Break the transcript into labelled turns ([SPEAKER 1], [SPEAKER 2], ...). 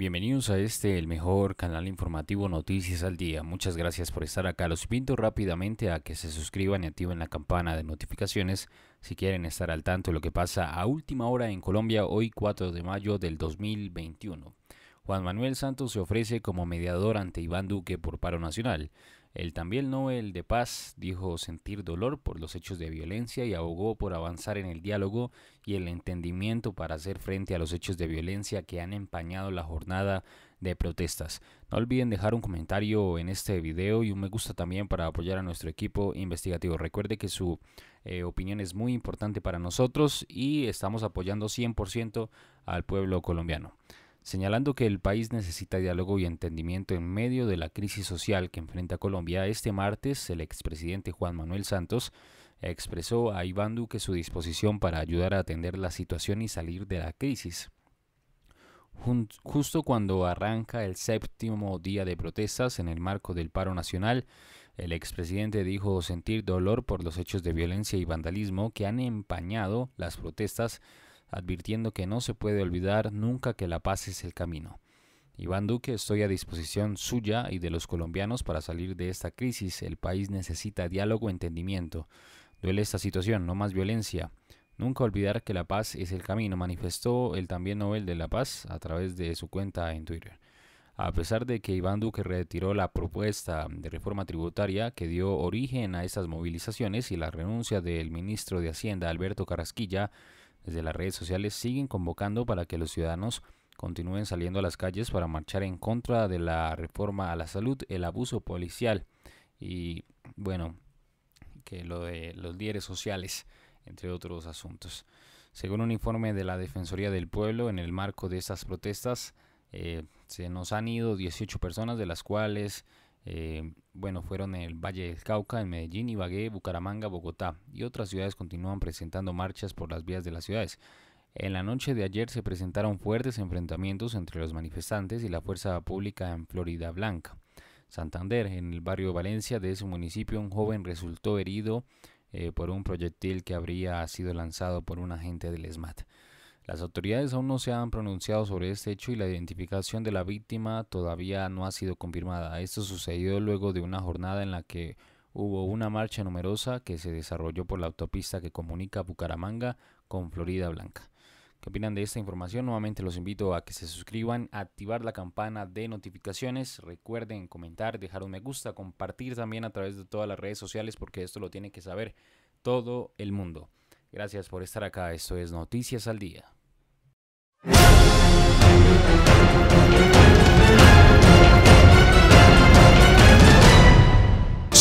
[SPEAKER 1] Bienvenidos a este, el mejor canal informativo Noticias al Día. Muchas gracias por estar acá. Los invito rápidamente a que se suscriban y activen la campana de notificaciones si quieren estar al tanto de lo que pasa a última hora en Colombia hoy 4 de mayo del 2021. Juan Manuel Santos se ofrece como mediador ante Iván Duque por paro nacional. El también Nobel de Paz dijo sentir dolor por los hechos de violencia y abogó por avanzar en el diálogo y el entendimiento para hacer frente a los hechos de violencia que han empañado la jornada de protestas. No olviden dejar un comentario en este video y un me gusta también para apoyar a nuestro equipo investigativo. Recuerde que su eh, opinión es muy importante para nosotros y estamos apoyando 100% al pueblo colombiano señalando que el país necesita diálogo y entendimiento en medio de la crisis social que enfrenta Colombia. Este martes, el expresidente Juan Manuel Santos expresó a Iván Duque su disposición para ayudar a atender la situación y salir de la crisis. Justo cuando arranca el séptimo día de protestas en el marco del paro nacional, el expresidente dijo sentir dolor por los hechos de violencia y vandalismo que han empañado las protestas advirtiendo que no se puede olvidar nunca que la paz es el camino. Iván Duque, estoy a disposición suya y de los colombianos para salir de esta crisis. El país necesita diálogo, entendimiento. Duele esta situación, no más violencia. Nunca olvidar que la paz es el camino, manifestó el también Nobel de la Paz a través de su cuenta en Twitter. A pesar de que Iván Duque retiró la propuesta de reforma tributaria que dio origen a estas movilizaciones y la renuncia del ministro de Hacienda Alberto Carrasquilla, de las redes sociales siguen convocando para que los ciudadanos continúen saliendo a las calles para marchar en contra de la reforma a la salud, el abuso policial y bueno, que lo de los líderes sociales, entre otros asuntos. Según un informe de la Defensoría del Pueblo, en el marco de estas protestas eh, se nos han ido 18 personas, de las cuales eh, bueno, fueron el Valle del Cauca, en Medellín, Ibagué, Bucaramanga, Bogotá y otras ciudades continúan presentando marchas por las vías de las ciudades. En la noche de ayer se presentaron fuertes enfrentamientos entre los manifestantes y la fuerza pública en Florida Blanca. Santander, en el barrio Valencia de ese municipio, un joven resultó herido eh, por un proyectil que habría sido lanzado por un agente del ESMAD. Las autoridades aún no se han pronunciado sobre este hecho y la identificación de la víctima todavía no ha sido confirmada. Esto sucedió luego de una jornada en la que hubo una marcha numerosa que se desarrolló por la autopista que comunica Bucaramanga con Florida Blanca. ¿Qué opinan de esta información? Nuevamente los invito a que se suscriban, activar la campana de notificaciones, recuerden comentar, dejar un me gusta, compartir también a través de todas las redes sociales porque esto lo tiene que saber todo el mundo. Gracias por estar acá, esto es Noticias al Día.